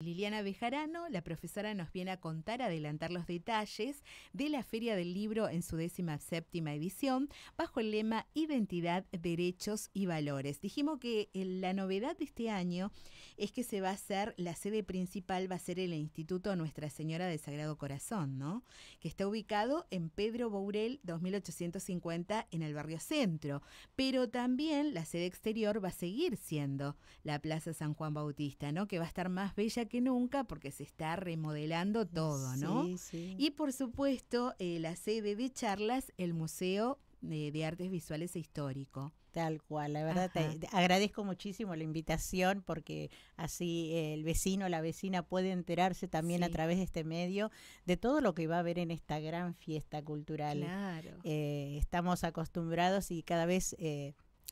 Liliana Bejarano, la profesora, nos viene a contar, adelantar los detalles de la Feria del Libro en su décima séptima edición, bajo el lema Identidad, Derechos y Valores. Dijimos que eh, la novedad de este año es que se va a hacer, la sede principal va a ser el Instituto Nuestra Señora del Sagrado Corazón, ¿no? Que está ubicado en Pedro Bourel 2850 en el barrio centro, pero también la sede exterior va a seguir siendo la Plaza San Juan Bautista, ¿no? Que va a estar más bella que nunca porque se está remodelando todo, ¿no? Y por supuesto, eh, la sede de charlas, el Museo de, Artes Visuales e Histórico. Tal cual, la verdad te, agradezco muchísimo la invitación porque así eh, el vecino, la vecina puede enterarse también a través de este medio de todo lo que va a haber en esta gran fiesta cultural. Claro. Eh, estamos acostumbrados y cada vez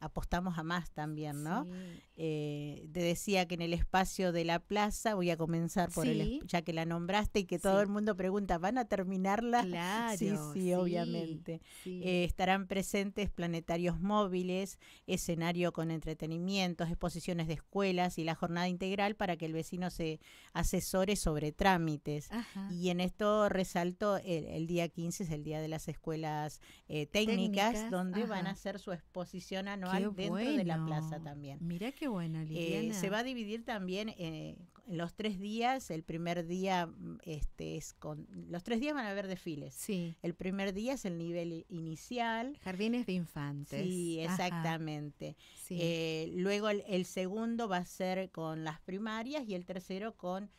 apostamos a más también, ¿no? Eh, te decía que en el espacio de la plaza, voy a comenzar por el, ya que la nombraste y que todo el mundo pregunta, ¿van a terminarla? Claro, sí, sí, obviamente. Eh, estarán presentes planetarios móviles, escenario con entretenimientos, exposiciones de escuelas y la jornada integral para que el vecino se asesore sobre trámites. Y en esto resalto, el, día 15 es el día de las escuelas eh, técnicas, donde van a hacer su exposición anual dentro de la plaza también. Mira qué bueno, eh, se va a dividir también en eh, los tres días. El primer día mm, este, es con. Los tres días van a haber desfiles. Sí. El primer día es el nivel inicial. Jardines de infantes. Sí, exactamente. Eh, luego el, segundo va a ser con las primarias y el tercero con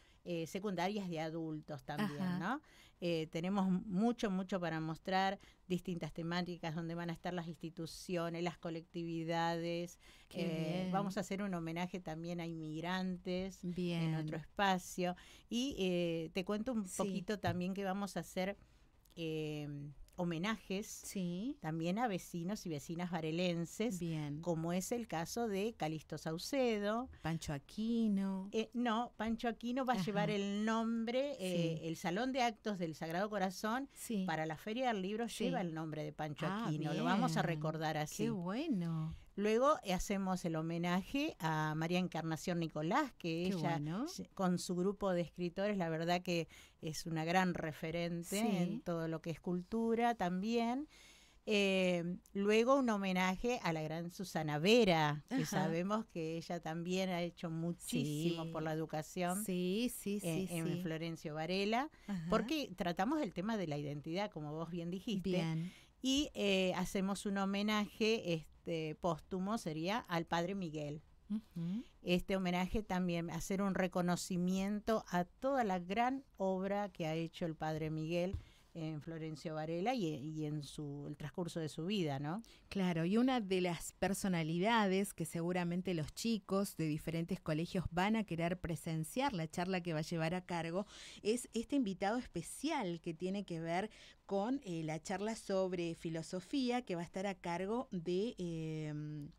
secundarias de adultos también, ¿no? Eh, tenemos mucho, mucho para mostrar, distintas temáticas donde van a estar las instituciones, las colectividades. Eh, vamos a hacer un homenaje también a inmigrantes en otro espacio. Y eh, te cuento un poquito también que vamos a hacer em, homenajes sí. también a vecinos y vecinas varelenses, Bien. como es el caso de Calisto Saucedo. Pancho Aquino. Eh, no, Pancho Aquino va a llevar el nombre, eh, el Salón de Actos del Sagrado Corazón para la Feria del Libro lleva el nombre de Pancho ah, Aquino, lo vamos a recordar así. Qué bueno. Luego eh, hacemos el homenaje a María Encarnación Nicolás, que ella con su grupo de escritores, la verdad que es una gran referente en todo lo que es cultura también. Eh, luego un homenaje a la gran Susana Vera, que sabemos que ella también ha hecho muchísimo por la educación sí, sí, en, en Florencio Varela, porque tratamos el tema de la identidad, como vos bien dijiste. Bien y eh, hacemos un homenaje este, póstumo, sería al Padre Miguel. Este homenaje también, hacer un reconocimiento a toda la gran obra que ha hecho el Padre Miguel en Florencio Varela y, en su, el transcurso de su vida, ¿no? Claro, y una de las personalidades que seguramente los chicos de diferentes colegios van a querer presenciar la charla que va a llevar a cargo es este invitado especial que tiene que ver con eh, la charla sobre filosofía que va a estar a cargo de... Em,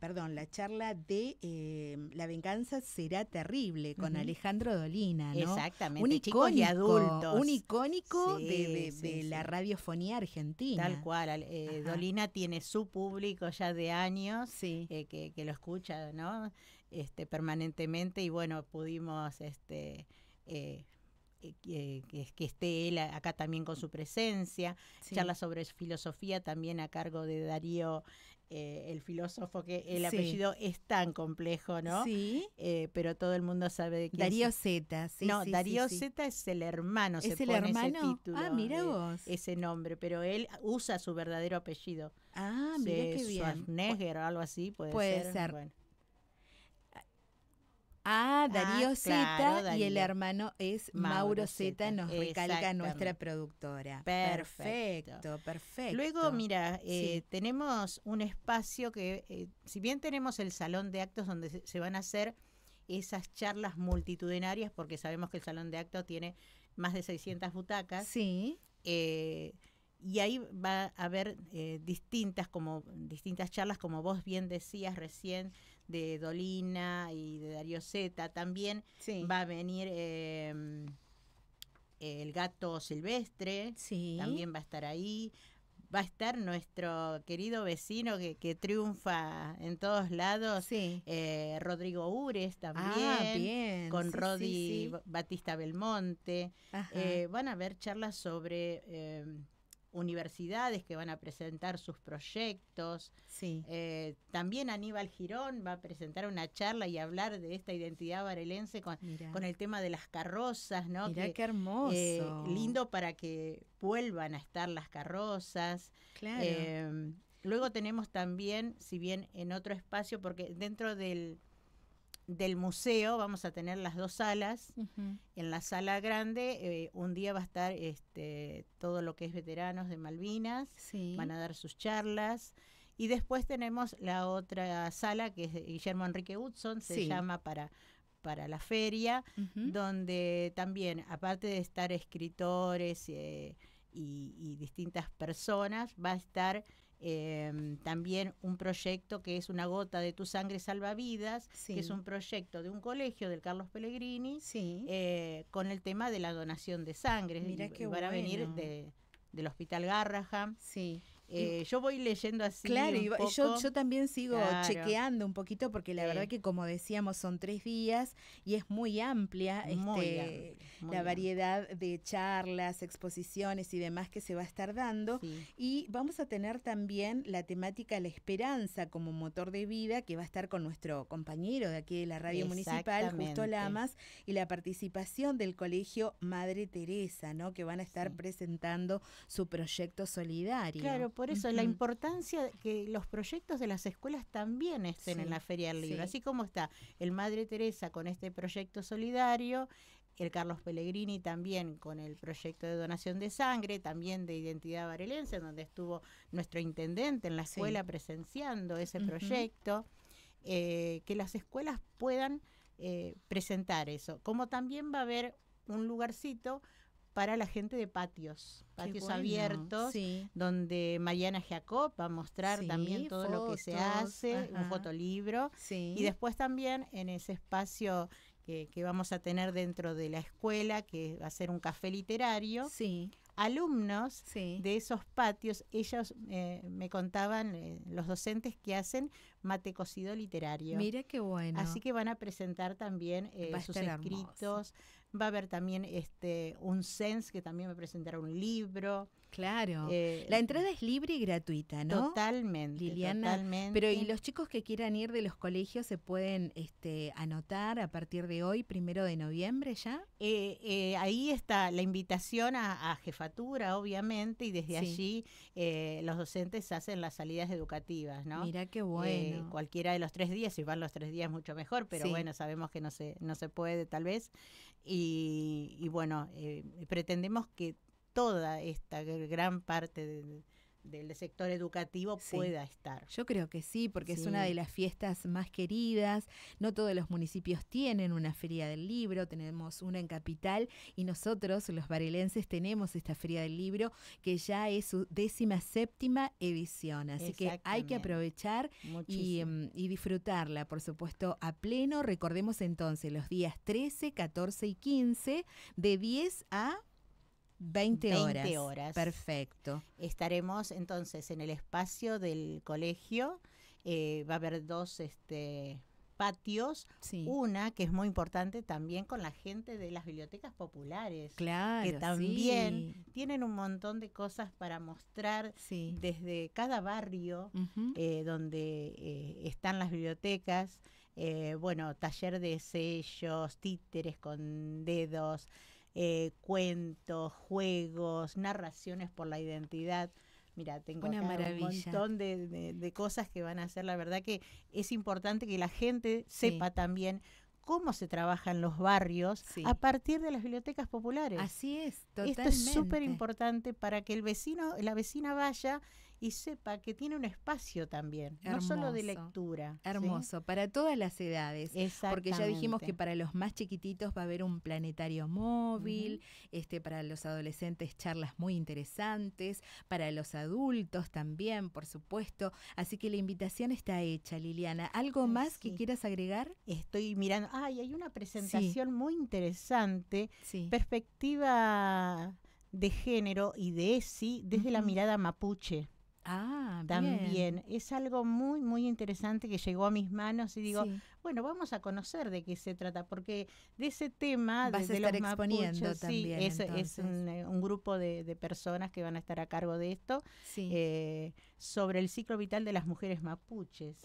perdón, la charla de em, La venganza será terrible con Alejandro Dolina, ¿no? Exactamente, un icónico, y adultos. Un icónico de, la radiofonía argentina. Tal cual, eh, Dolina tiene su público ya de años eh, que, lo escucha, ¿no? Este, permanentemente y bueno, pudimos este eh, que, que, esté él acá también con su presencia, charla sobre filosofía también a cargo de Darío eh, el filósofo que el apellido es tan complejo, ¿no? Sí. Eh, pero todo el mundo sabe de quién Darío Zeta, sí. No, Darío Zeta es el hermano, se el pone ese título. Ah, mira eh, vos. Ese nombre, pero él usa su verdadero apellido. Ah, mira qué bien. o algo así, puede, puede ser. Ah, ah, Darío Zeta y el hermano es Mauro, Zeta, nos recalca nuestra productora. Perfecto, perfecto. Luego, mira, eh, tenemos un espacio que, eh, si bien tenemos el salón de actos donde se, van a hacer esas charlas multitudinarias, porque sabemos que el salón de actos tiene más de 600 butacas. Sí. Eh, y ahí va a haber distintas como distintas charlas como vos bien decías recién de Dolina y de Darío Zeta también. Va a venir em, el gato silvestre, también va a estar ahí. Va a estar nuestro querido vecino que, triunfa en todos lados, eh, Rodrigo Ures ah, también, con Rodi Batista Belmonte. Eh, van a ver charlas sobre em, universidades que van a presentar sus proyectos. Eh, también Aníbal Girón va a presentar una charla y hablar de esta identidad varelense con, el tema de las carrozas, ¿no? qué hermoso. Eh, lindo para que vuelvan a estar las carrozas. Eh, luego tenemos también, si bien en otro espacio, porque dentro del del museo vamos a tener las dos salas. En la sala grande eh, un día va a estar este, todo lo que es veteranos de Malvinas, van a dar sus charlas. Y después tenemos la otra sala que es Guillermo Enrique Hudson, se llama para, para la feria, donde también, aparte de estar escritores eh, y distintas personas, va a estar eh, también un proyecto que es Una gota de tu sangre salva vidas que es un proyecto de un colegio del Carlos Pellegrini, eh, con el tema de la donación de sangre. Mira que a venir de, del Hospital garraja Sí. Eh, yo voy leyendo así. Claro, Yo, yo también sigo chequeando un poquito porque la verdad que como decíamos son tres días y es muy amplia. Muy este, amplia la variedad de charlas, exposiciones y demás que se va a estar dando. Y vamos a tener también la temática La esperanza como motor de vida, que va a estar con nuestro compañero de aquí de la radio municipal, Justo Lamas, y la participación del Colegio Madre Teresa, ¿no? que van a estar presentando su proyecto solidario. Claro, por eso la importancia de que los proyectos de las escuelas también estén en la Feria del Libro, así como está el Madre Teresa con este proyecto solidario, el Carlos Pellegrini también con el proyecto de donación de sangre, también de identidad varelense, donde estuvo nuestro intendente en la escuela presenciando ese proyecto, eh, que las escuelas puedan eh, presentar eso, como también va a haber un lugarcito para la gente de patios, patios abiertos, donde Mariana Jacob va a mostrar también todo lo que se hace, un fotolibro, y después también en ese espacio que, vamos a tener dentro de la escuela, que va a ser un café literario. Sí. Alumnos de esos patios, ellos eh, me contaban, eh, los docentes que hacen mate cocido literario. Mira qué bueno. Así que van a presentar también eh, sus escritos. Va a haber también este un sense, que también va a presentar un libro. Claro. Eh, la entrada es libre y gratuita, ¿no? Totalmente. Liliana. Totalmente. Pero y los chicos que quieran ir de los colegios se pueden este, anotar a partir de hoy, primero de noviembre ya. Eh, eh, ahí está la invitación a, jefatura, obviamente, y desde allí los docentes hacen las salidas educativas, ¿no? Mira qué bueno. cualquiera de los tres días, si van los tres días mucho mejor, pero bueno, sabemos que no se, no se puede tal vez. Y, y bueno, pretendemos que toda esta gran parte del sector educativo pueda estar. Yo creo que sí, porque es una de las fiestas más queridas. No todos los municipios tienen una feria del libro, tenemos una en capital y nosotros, los varelenses, tenemos esta feria del libro que ya es su décima séptima edición. Así que hay que aprovechar y, mm, y, disfrutarla, por supuesto, a pleno. Recordemos entonces los días 13, 14 y 15, de 10 a 20 horas. Perfecto. Estaremos entonces en el espacio del colegio. Eh, va a haber dos este, patios. Una que es muy importante también con la gente de las bibliotecas populares. Claro. Que también tienen un montón de cosas para mostrar desde cada barrio eh, donde eh, están las bibliotecas. bueno, taller de sellos, títeres con dedos. Eh, cuentos, juegos, narraciones por la identidad. Mira, tengo Una un montón de, cosas que van a hacer. La verdad que es importante que la gente sepa también cómo se trabajan los barrios a partir de las bibliotecas populares. Así es, totalmente. Esto es súper importante para que el vecino, la vecina vaya y sepa que tiene un espacio también, no solo de lectura. Hermoso, para todas las edades. Porque ya dijimos que para los más chiquititos va a haber un planetario móvil, este, para los adolescentes charlas muy interesantes, para los adultos también, por supuesto. Así que la invitación está hecha, Liliana. ¿Algo más que quieras agregar? Estoy mirando, ay, hay una presentación muy interesante, perspectiva de género y de ESI desde la mirada mapuche. Ah, también. Es algo muy, muy interesante que llegó a mis manos y digo, bueno, vamos a conocer de qué se trata, porque de ese tema... Vas a estar exponiendo también. Sí, es, eh, un, grupo de, personas que van a estar a cargo de esto, eh, sobre el ciclo vital de las mujeres mapuches.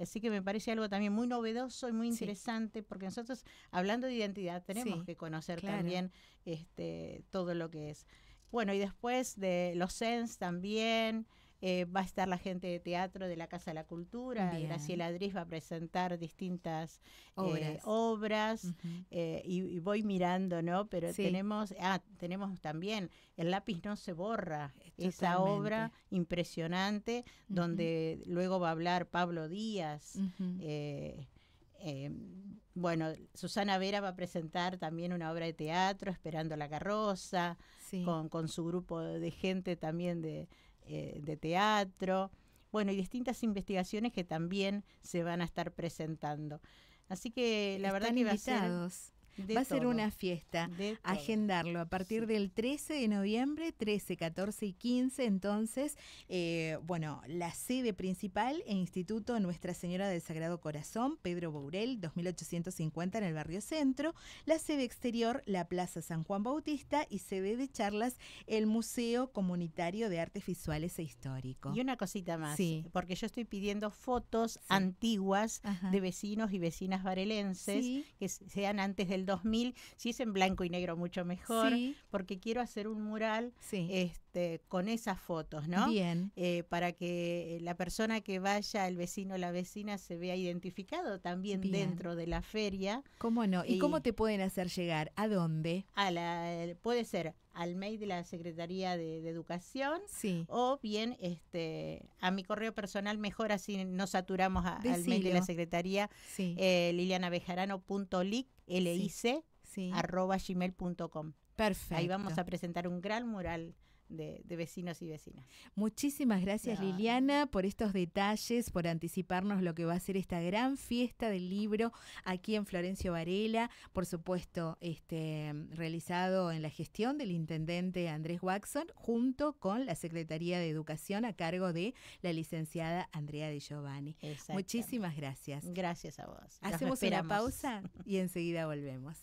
Así que me parece algo también muy novedoso y muy interesante, porque nosotros, hablando de identidad, tenemos que conocer también este, todo lo que es. Bueno, y después de los SENS también. Eh, va a estar la gente de teatro de la Casa de la Cultura. y Graciela va a presentar distintas eh, obras, eh, y, voy mirando, ¿no? Pero tenemos, ah, tenemos también El lápiz no se borra, esa obra impresionante, donde luego va a hablar Pablo Díaz. Eh, bueno, Susana Vera va a presentar también una obra de teatro, Esperando la Carroza, con, su grupo de gente también eh, de, teatro. Bueno, y distintas investigaciones que también se van a estar presentando. Así que la verdad que a ser Va a ser una fiesta. Agendarlo a partir del 13 de noviembre, 13, 14 y 15. Entonces, eh, bueno, la sede principal e Instituto Nuestra Señora del Sagrado Corazón, Pedro Bourel, 2850 en el barrio centro. La sede exterior, la Plaza San Juan Bautista. Y sede de charlas, el Museo Comunitario de Artes Visuales e Histórico. Y una cosita más, porque yo estoy pidiendo fotos antiguas de vecinos y vecinas varelenses que sean antes del 2000, si es en blanco y negro mucho mejor, porque quiero hacer un mural este, con esas fotos, ¿no? Bien. Eh, para que la persona que vaya, el vecino o la vecina, se vea identificado también dentro de la feria. ¿Cómo no? ¿Y, cómo te pueden hacer llegar? ¿A dónde? A la, puede ser al mail de la Secretaría de, Educación o bien este a mi correo personal, mejor así no saturamos al mail de la Secretaría, eh, lilianabejarano.lic lic Sí, sí. Perfecto. Ahí vamos a presentar un gran mural de, vecinos y vecinas. Muchísimas gracias Liliana por estos detalles, por anticiparnos lo que va a ser esta gran fiesta del libro aquí en Florencio Varela, por supuesto este, realizado en la gestión del intendente Andrés Waxon junto con la Secretaría de Educación a cargo de la licenciada Andrea Di Giovanni. Muchísimas gracias. Gracias a vos. Hacemos una pausa y enseguida volvemos.